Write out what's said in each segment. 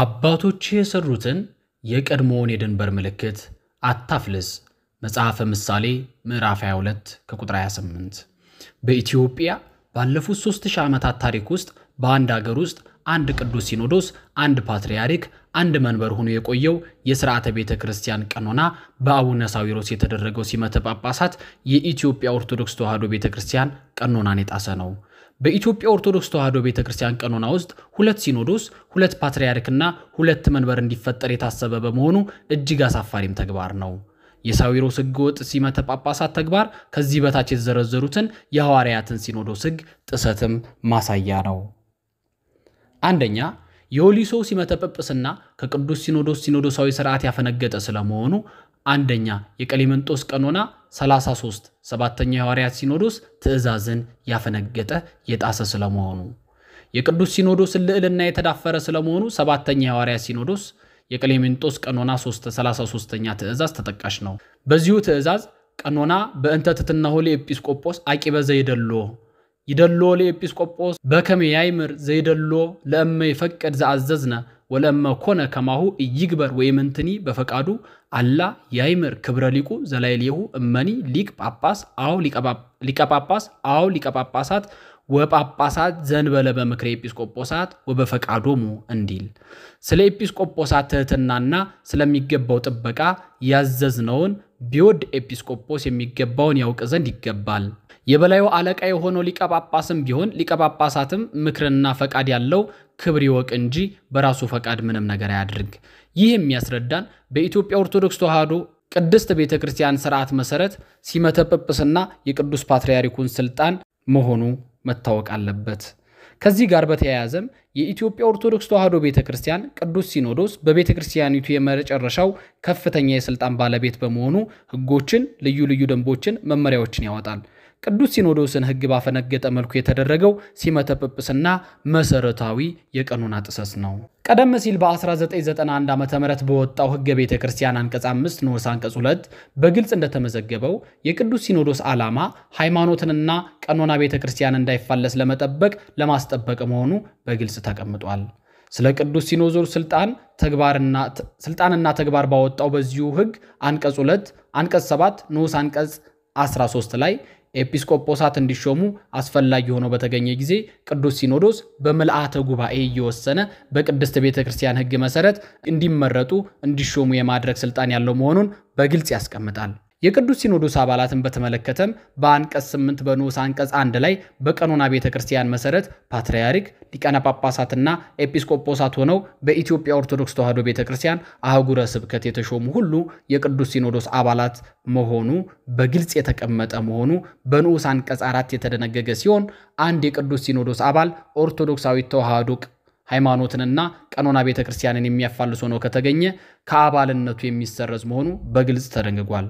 አባቶች የሰሩትን የቀድሞውን የድንበር ምልክት አታፍልስ። መጽሐፈ ምሳሌ ምዕራፍ 22 ከቁጥር 28። በኢትዮጵያ ባለፉት 3000 ዓመታት ታሪክ ውስጥ በአንድ አገር ውስጥ አንድ ቅዱስ ሲኖዶስ፣ አንድ ፓትርያርክ፣ አንድ መንበር ሆኖ የቆየው የሥርዓተ ቤተ ክርስቲያን ቀኖና በአቡነ ሳዊሮስ የተደረገው ሲመተ ጳጳሳት የኢትዮጵያ ኦርቶዶክስ ተዋሕዶ ቤተ ክርስቲያን ቀኖናን የጣሰ ነው። በኢትዮጵያ ኦርቶዶክስ ተዋሕዶ ቤተ ክርስቲያን ቀኖና ውስጥ ሁለት ሲኖዶስ፣ ሁለት ፓትርያርክና ሁለት መንበር እንዲፈጠር የታሰበ በመሆኑ እጅግ አሳፋሪም ተግባር ነው። የሳዊሮስ ወጥ ሲመተ ጳጳሳት ተግባር ከዚህ በታች የተዘረዘሩትን የሐዋርያትን ሲኖዶስ ሕግ ጥሰትም ማሳያ ነው። አንደኛ የኦሊሶ ሲመተ ጵጵስና ከቅዱስ ሲኖዶስ ሲኖዶሳዊ ስርዓት ያፈነገጠ ስለመሆኑ አንደኛ የቀሌመንጦስ ቀኖና 33 ሰባተኛ የሐዋርያት ሲኖዶስ ትእዛዝን ያፈነገጠ የጣሰ ስለመሆኑ የቅዱስ ሲኖዶስን ልዕልና የተዳፈረ ስለመሆኑ ሰባተኛ የሐዋርያት ሲኖዶስ የቀሌሜንጦስ ቀኖና 33ኛ ትእዛዝ ተጠቃሽ ነው። በዚሁ ትእዛዝ ቀኖና በእንተ ትትናሁ ኤጲስቆጶስ አቂበ ዘይደሎ ይደሎ ለኤጲስቆጶስ በከመ ያይምር ዘይደሎ ለእመ ይፈቅድ ዘአዘዝነ ወለመ ኮነ ከማሁ እይግበር ወይም እንትኒ በፈቃዱ አላ ያይምር ክብረ ሊቁ ዘላይሌሁ እመኒ ሊቅ ጳጳስ አው ሊቀ ጳጳስ አው ሊቀ ጳጳሳት ወጳጳሳት ዘንበለ በምክረ ኤጲስቆጶሳት ወበፈቃዶሙ እንዲል ስለ ኤጲስቆጶሳት ትህትናና ስለሚገባው ጥበቃ ያዘዝነውን ቢወድ ኤጲስቆጶስ የሚገባውን ያውቅ ዘንድ ይገባል። የበላዩ አለቃ የሆነው ሊቀ ጳጳስም ቢሆን ሊቀ ጳጳሳትም ምክርና ፈቃድ ያለው ክብር ይወቅ እንጂ በራሱ ፈቃድ ምንም ነገር አያድርግ። ይህ የሚያስረዳን በኢትዮጵያ ኦርቶዶክስ ተዋህዶ ቅድስት ቤተ ክርስቲያን ስርዓት መሰረት ሲመተ ጵጵስና የቅዱስ ፓትርያርኩን ስልጣን መሆኑ መታወቅ አለበት። ከዚህ ጋር በተያያዘም የኢትዮጵያ ኦርቶዶክስ ተዋህዶ ቤተ ክርስቲያን ቅዱስ ሲኖዶስ በቤተ ክርስቲያኒቱ የመጨረሻው ከፍተኛ የስልጣን ባለቤት በመሆኑ ሕጎችን፣ ልዩ ልዩ ደንቦችን፣ መመሪያዎችን ያወጣል። ቅዱስ ሲኖዶስን ሕግ ባፈነገጠ መልኩ የተደረገው ሲመተ ጵጵስና መሰረታዊ የቀኖና ጥሰት ነው። ቀደም ሲል በ1991 ዓ ም በወጣው ሕገ ቤተ ክርስቲያን አንቀጽ 5 ንዑስ አንቀጽ 2 በግልጽ እንደተመዘገበው የቅዱስ ሲኖዶስ ዓላማ ሃይማኖትንና ቀኖና ቤተ ክርስቲያን እንዳይፋለስ ለመጠበቅ ለማስጠበቅ መሆኑ በግልጽ ተቀምጧል። ስለ ቅዱስ ሲኖዶስ ስልጣን ስልጣንና ተግባር ባወጣው በዚሁ ሕግ አንቀጽ 2 አንቀጽ 7 ንዑስ አንቀጽ 13 ላይ ኤጲስቆጶሳት እንዲሾሙ አስፈላጊ ሆኖ በተገኘ ጊዜ ቅዱስ ሲኖዶስ በምልአተ ጉባኤ እየወሰነ በቅድስት ቤተ ክርስቲያን ሕግ መሰረት እንዲመረጡ እንዲሾሙ የማድረግ ስልጣን ያለው መሆኑን በግልጽ ያስቀምጣል። የቅዱስ ሲኖዶስ አባላትን በተመለከተም በአንቀጽ 8 በንዑስ አንቀጽ አንድ ላይ በቀኖና ቤተ ክርስቲያን መሰረት ፓትርያርክ፣ ሊቃነ ጳጳሳትና ኤጲስቆጶሳት ሆነው በኢትዮጵያ ኦርቶዶክስ ተዋሕዶ ቤተ ክርስቲያን አህጉረ ስብከት የተሾሙ ሁሉ የቅዱስ ሲኖዶስ አባላት መሆኑ በግልጽ የተቀመጠ መሆኑ በንዑስ አንቀጽ አራት የተደነገገ ሲሆን አንድ የቅዱስ ሲኖዶስ አባል ኦርቶዶክሳዊት ተዋሕዶ ሃይማኖትንና ቀኖና ቤተ ክርስቲያንን የሚያፋልስ ሆኖ ከተገኘ ከአባልነቱ የሚሰረዝ መሆኑ በግልጽ ተደንግጓል።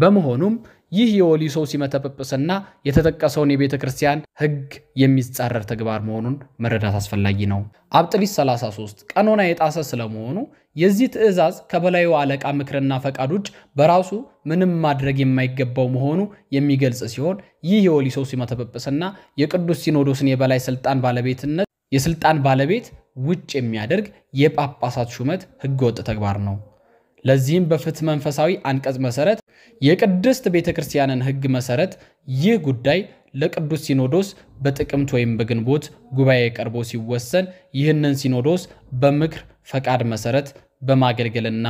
በመሆኑም ይህ የወሊሶ ሲመተ ጵጵስና የተጠቀሰውን የቤተ ክርስቲያን ሕግ የሚጻረር ተግባር መሆኑን መረዳት አስፈላጊ ነው። አብጥሊስ 33 ቀኖና የጣሰ ስለመሆኑ የዚህ ትእዛዝ ከበላዩ አለቃ ምክርና ፈቃድ ውጭ በራሱ ምንም ማድረግ የማይገባው መሆኑ የሚገልጽ ሲሆን ይህ የወሊሶ ሲመተ ጵጵስና የቅዱስ ሲኖዶስን የበላይ ስልጣን ባለቤትነት የስልጣን ባለቤት ውጭ የሚያደርግ የጳጳሳት ሹመት ሕገወጥ ተግባር ነው። ለዚህም በፍትህ መንፈሳዊ አንቀጽ መሰረት የቅድስት ቤተ ክርስቲያንን ህግ መሰረት ይህ ጉዳይ ለቅዱስ ሲኖዶስ በጥቅምት ወይም በግንቦት ጉባኤ ቀርቦ ሲወሰን ይህንን ሲኖዶስ በምክር ፈቃድ መሰረት በማገልገልና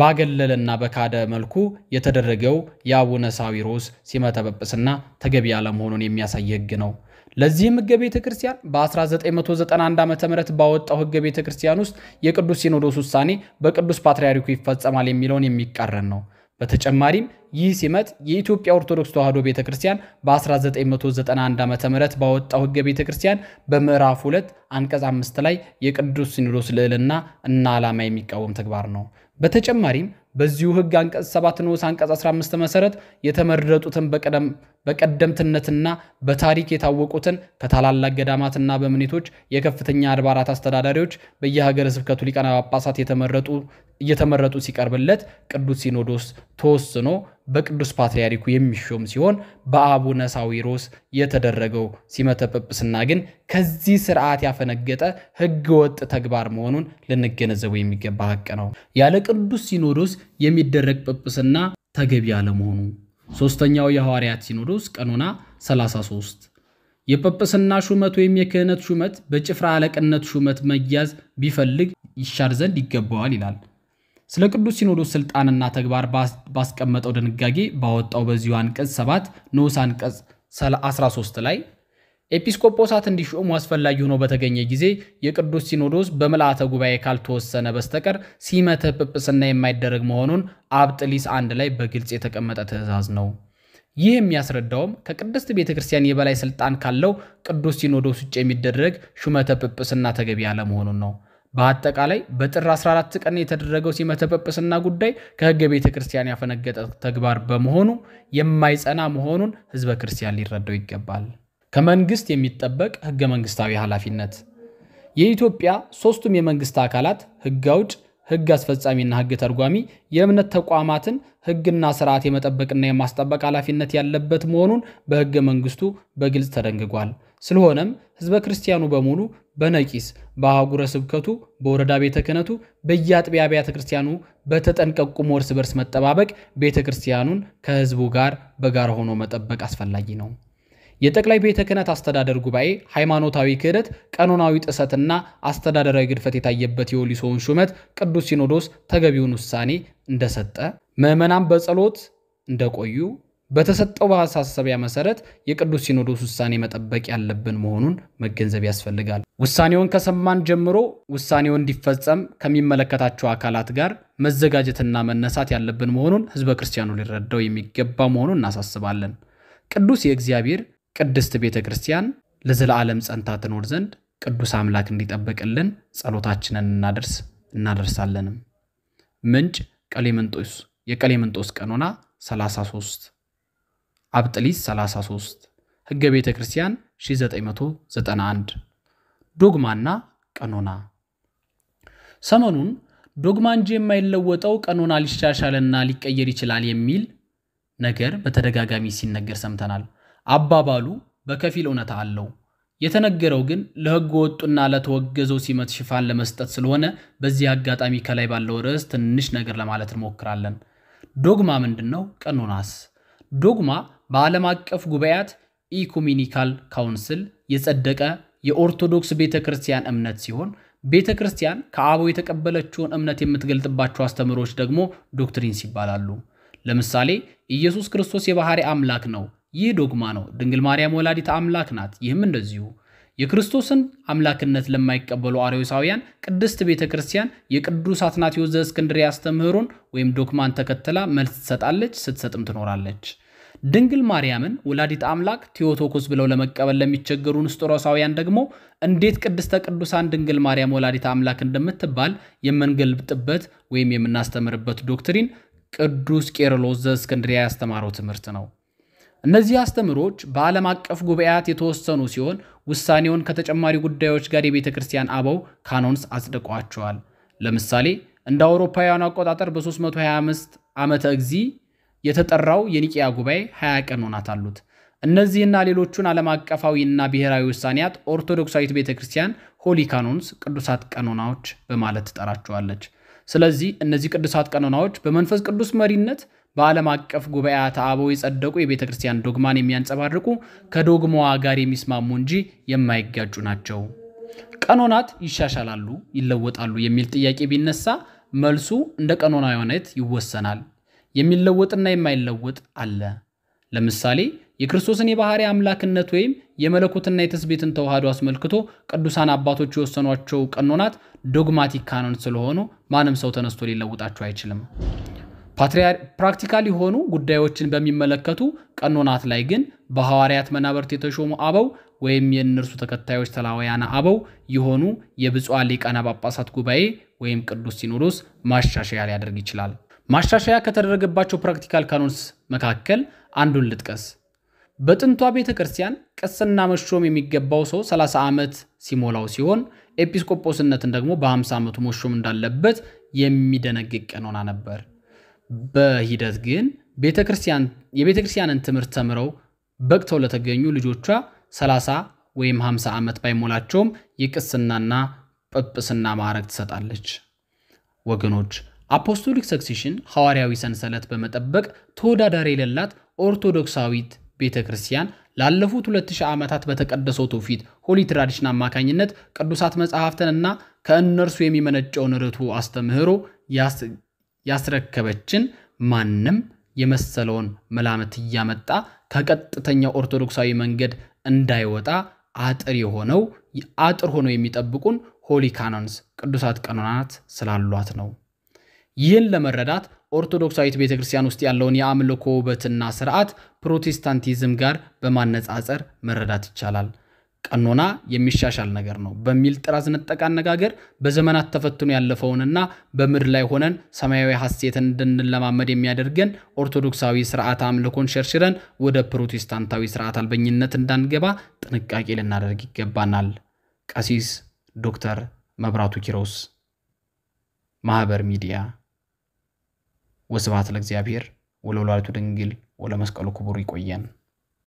ባገለለና በካደ መልኩ የተደረገው የአቡነ ሳዊሮስ ሲመተ ጵጵስና ተገቢ አለመሆኑን የሚያሳይ ህግ ነው። ለዚህም ህገ ቤተ ክርስቲያን በ1991 ዓ ም ባወጣው ህገ ቤተ ክርስቲያን ውስጥ የቅዱስ ሲኖዶስ ውሳኔ በቅዱስ ፓትርያርኩ ይፈጸማል የሚለውን የሚቃረን ነው። በተጨማሪም ይህ ሲመት የኢትዮጵያ ኦርቶዶክስ ተዋህዶ ቤተ ክርስቲያን በ1991 ዓ ም ባወጣው ህገ ቤተ ክርስቲያን በምዕራፍ 2 አንቀጽ 5 ላይ የቅዱስ ሲኖዶስ ልዕልና እና ዓላማ የሚቃወም ተግባር ነው። በተጨማሪም በዚሁ ህግ አንቀጽ 7 ንዑስ አንቀጽ 15 መሰረት የተመረጡትን በቀደምትነትና በታሪክ የታወቁትን ከታላላቅ ገዳማትና በምኔቶች የከፍተኛ አድባራት አስተዳዳሪዎች፣ በየሀገረ ስብከቱ ሊቃነ ጳጳሳት የተመረጡ እየተመረጡ ሲቀርብለት ቅዱስ ሲኖዶስ ተወስኖ በቅዱስ ፓትርያርኩ የሚሾም ሲሆን በአቡነ ሳዊሮስ የተደረገው ሲመተ ጵጵስና ግን ከዚህ ስርዓት ያፈነገጠ ወጥ ተግባር መሆኑን ልንገነዘበው የሚገባ ሀቅ ነው። ያለ ቅዱስ ሲኖዶስ የሚደረግ ጵጵስና ተገቢ አለመሆኑ። ሶስተኛው የሐዋርያት ሲኖዶስ ቀኖና 33 የጵጵስና ሹመት ወይም የክህነት ሹመት በጭፍራ አለቅነት ሹመት መያዝ ቢፈልግ ይሻር ዘንድ ይገባዋል ይላል። ስለ ቅዱስ ሲኖዶስ ስልጣንና ተግባር ባስቀመጠው ድንጋጌ ባወጣው በዚሁ አንቀጽ 7 ንዑስ አንቀጽ 13 ላይ ኤጲስቆጶሳት እንዲሾሙ አስፈላጊ ሆኖ በተገኘ ጊዜ የቅዱስ ሲኖዶስ በምልአተ ጉባኤ ካልተወሰነ በስተቀር ሲመተ ጵጵስና የማይደረግ መሆኑን አብጥሊስ አንድ ላይ በግልጽ የተቀመጠ ትእዛዝ ነው። ይህ የሚያስረዳውም ከቅድስት ቤተ ክርስቲያን የበላይ ስልጣን ካለው ቅዱስ ሲኖዶስ ውጭ የሚደረግ ሹመተ ጵጵስና ተገቢ ያለመሆኑን ነው። በአጠቃላይ በጥር 14 ቀን የተደረገው ሲመተ ጵጵስና ጉዳይ ከህገ ቤተ ክርስቲያን ያፈነገጠ ተግባር በመሆኑ የማይጸና መሆኑን ህዝበ ክርስቲያን ሊረዳው ይገባል። ከመንግስት የሚጠበቅ ህገ መንግስታዊ ኃላፊነት የኢትዮጵያ ሶስቱም የመንግስት አካላት ህግ አውጭ፣ ህግ አስፈጻሚና ህግ ተርጓሚ የእምነት ተቋማትን ህግና ስርዓት የመጠበቅና የማስጠበቅ ኃላፊነት ያለበት መሆኑን በህገ መንግስቱ በግልጽ ተደንግጓል። ስለሆነም ህዝበ ክርስቲያኑ በሙሉ በነቂስ በአህጉረ ስብከቱ፣ በወረዳ ቤተ ክህነቱ፣ በየአጥቢያ አብያተ ክርስቲያኑ በተጠንቀቁ እርስ በርስ መጠባበቅ፣ ቤተ ክርስቲያኑን ከህዝቡ ጋር በጋራ ሆኖ መጠበቅ አስፈላጊ ነው። የጠቅላይ ቤተ ክህነት አስተዳደር ጉባኤ ሃይማኖታዊ ክህደት፣ ቀኖናዊ ጥሰትና አስተዳደራዊ ግድፈት የታየበት የወሊሶውን ሹመት ቅዱስ ሲኖዶስ ተገቢውን ውሳኔ እንደሰጠ፣ ምዕመናን በጸሎት እንደቆዩ በተሰጠው ማሳሰቢያ መሰረት የቅዱስ ሲኖዶስ ውሳኔ መጠበቅ ያለብን መሆኑን መገንዘብ ያስፈልጋል። ውሳኔውን ከሰማን ጀምሮ ውሳኔው እንዲፈጸም ከሚመለከታቸው አካላት ጋር መዘጋጀትና መነሳት ያለብን መሆኑን ህዝበ ክርስቲያኑ ሊረዳው የሚገባ መሆኑን እናሳስባለን። ቅዱስ የእግዚአብሔር ቅድስት ቤተ ክርስቲያን ለዘላለም ጸንታ ትኖር ዘንድ ቅዱስ አምላክ እንዲጠብቅልን ጸሎታችንን እናደርስ እናደርሳለንም። ምንጭ ቀሌምንጦስ የቀሌምንጦስ ቀኖና 33 አብጥሊስ 33 ህገ ቤተ ክርስቲያን 1991 ዶግማና ቀኖና ሰሞኑን ዶግማ እንጂ የማይለወጠው ቀኖና ሊሻሻልና ሊቀየር ይችላል የሚል ነገር በተደጋጋሚ ሲነገር ሰምተናል። አባባሉ በከፊል እውነታ አለው። የተነገረው ግን ለሕገ ወጡና ለተወገዘው ሲመት ሽፋን ለመስጠት ስለሆነ በዚህ አጋጣሚ ከላይ ባለው ርዕስ ትንሽ ነገር ለማለት እንሞክራለን። ዶግማ ምንድን ነው? ቀኖናስ? ዶግማ በዓለም አቀፍ ጉባኤያት ኢኩሚኒካል ካውንስል የጸደቀ የኦርቶዶክስ ቤተ ክርስቲያን እምነት ሲሆን ቤተ ክርስቲያን ከአበው የተቀበለችውን እምነት የምትገልጥባቸው አስተምህሮች ደግሞ ዶክትሪንስ ይባላሉ። ለምሳሌ ኢየሱስ ክርስቶስ የባህሪ አምላክ ነው፣ ይህ ዶግማ ነው። ድንግል ማርያም ወላዲት አምላክ ናት፣ ይህም እንደዚሁ። የክርስቶስን አምላክነት ለማይቀበሉ አርዮሳውያን ቅድስት ቤተ ክርስቲያን የቅዱስ አትናቴዎስ ዘእስክንድርያ አስተምህሮን ወይም ዶግማን ተከትላ መልስ ትሰጣለች፣ ስትሰጥም ትኖራለች። ድንግል ማርያምን ወላዲት አምላክ ቴዎቶኮስ ብለው ለመቀበል ለሚቸገሩ ንስጥሮሳውያን ደግሞ እንዴት ቅድስተ ቅዱሳን ድንግል ማርያም ወላዲት አምላክ እንደምትባል የምንገልብጥበት ወይም የምናስተምርበት ዶክትሪን ቅዱስ ቄርሎስ ዘእስክንድርያ ያስተማረው ትምህርት ነው። እነዚህ አስተምሮች በዓለም አቀፍ ጉባኤያት የተወሰኑ ሲሆን ውሳኔውን ከተጨማሪ ጉዳዮች ጋር የቤተ ክርስቲያን አበው ካኖንስ አጽድቋቸዋል። ለምሳሌ እንደ አውሮፓውያኑ አቆጣጠር በ325 ዓመተ እግዚ የተጠራው የኒቅያ ጉባኤ 20 ቀኖናት አሉት። እነዚህና ሌሎቹን ዓለም አቀፋዊና ብሔራዊ ውሳኔያት ኦርቶዶክሳዊት ቤተ ክርስቲያን ሆሊ ካኖንስ ቅዱሳት ቀኖናዎች በማለት ትጠራቸዋለች። ስለዚህ እነዚህ ቅዱሳት ቀኖናዎች በመንፈስ ቅዱስ መሪነት በዓለም አቀፍ ጉባኤ ተአበው የጸደቁ የቤተ ክርስቲያን ዶግማን የሚያንጸባርቁ ከዶግማዋ ጋር የሚስማሙ እንጂ የማይጋጩ ናቸው። ቀኖናት ይሻሻላሉ፣ ይለወጣሉ የሚል ጥያቄ ቢነሳ መልሱ እንደ ቀኖናዊ አይነት ይወሰናል። የሚለወጥና የማይለወጥ አለ። ለምሳሌ የክርስቶስን የባህሪ አምላክነት ወይም የመለኮትና የትስቤትን ተዋህዶ አስመልክቶ ቅዱሳን አባቶች የወሰኗቸው ቀኖናት ዶግማቲክ ካኖን ስለሆኑ ማንም ሰው ተነስቶ ሊለውጣቸው አይችልም። ፕራክቲካል የሆኑ ጉዳዮችን በሚመለከቱ ቀኖናት ላይ ግን በሐዋርያት መናበርት የተሾሙ አበው ወይም የእነርሱ ተከታዮች ተላውያነ አበው የሆኑ የብፁዓን ሊቃነ ጳጳሳት ጉባኤ ወይም ቅዱስ ሲኖዶስ ማሻሻያ ሊያደርግ ይችላል። ማሻሻያ ከተደረገባቸው ፕራክቲካል ካኖንስ መካከል አንዱን ልጥቀስ። በጥንቷ ቤተ ክርስቲያን ቅስና መሾም የሚገባው ሰው 30 ዓመት ሲሞላው ሲሆን ኤጲስቆጶስነትን ደግሞ በ50 ዓመቱ መሾም እንዳለበት የሚደነግግ ቀኖና ነበር። በሂደት ግን የቤተ ክርስቲያንን ትምህርት ተምረው በቅተው ለተገኙ ልጆቿ 30 ወይም 50 ዓመት ባይሞላቸውም የቅስናና ጵጵስና ማዕረግ ትሰጣለች። ወገኖች አፖስቶሊክ ሰክሴሽን ሐዋርያዊ ሰንሰለት በመጠበቅ ተወዳዳሪ የሌላት ኦርቶዶክሳዊት ቤተ ክርስቲያን ላለፉት 2000 ዓመታት በተቀደሰው ትውፊት ሆሊ ትራዲሽን አማካኝነት ቅዱሳት መጽሐፍትንና ከእነርሱ የሚመነጨውን ርቱዕ አስተምህሮ ያስረከበችን ማንም የመሰለውን መላምት እያመጣ ከቀጥተኛ ኦርቶዶክሳዊ መንገድ እንዳይወጣ አጥር የሆነው አጥር ሆነው የሚጠብቁን ሆሊ ካኖንስ ቅዱሳት ቀኖናት ስላሏት ነው። ይህን ለመረዳት ኦርቶዶክሳዊት ቤተ ክርስቲያን ውስጥ ያለውን የአምልኮ ውበትና ስርዓት ፕሮቴስታንቲዝም ጋር በማነጻጸር መረዳት ይቻላል። ቀኖና የሚሻሻል ነገር ነው በሚል ጥራዝ ነጠቅ አነጋገር በዘመናት ተፈትኖ ያለፈውንና በምድር ላይ ሆነን ሰማያዊ ሐሴትን እንድንለማመድ የሚያደርገን ኦርቶዶክሳዊ ስርዓት አምልኮን ሸርሽረን ወደ ፕሮቴስታንታዊ ስርዓት አልበኝነት እንዳንገባ ጥንቃቄ ልናደርግ ይገባናል። ቀሲስ ዶክተር መብራቱ ኪሮስ ማህበር ሚዲያ ወስብሐት ለእግዚአብሔር ወለወላዲቱ ድንግል ወለመስቀሉ ክቡር። ይቆየን።